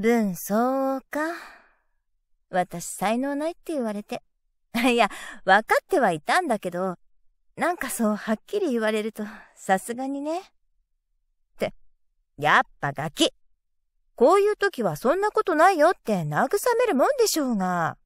分相応か。私才能ないって言われて。いや、分かってはいたんだけど、なんかそうはっきり言われると、さすがにね。って、やっぱガキ。こういう時はそんなことないよって慰めるもんでしょうが。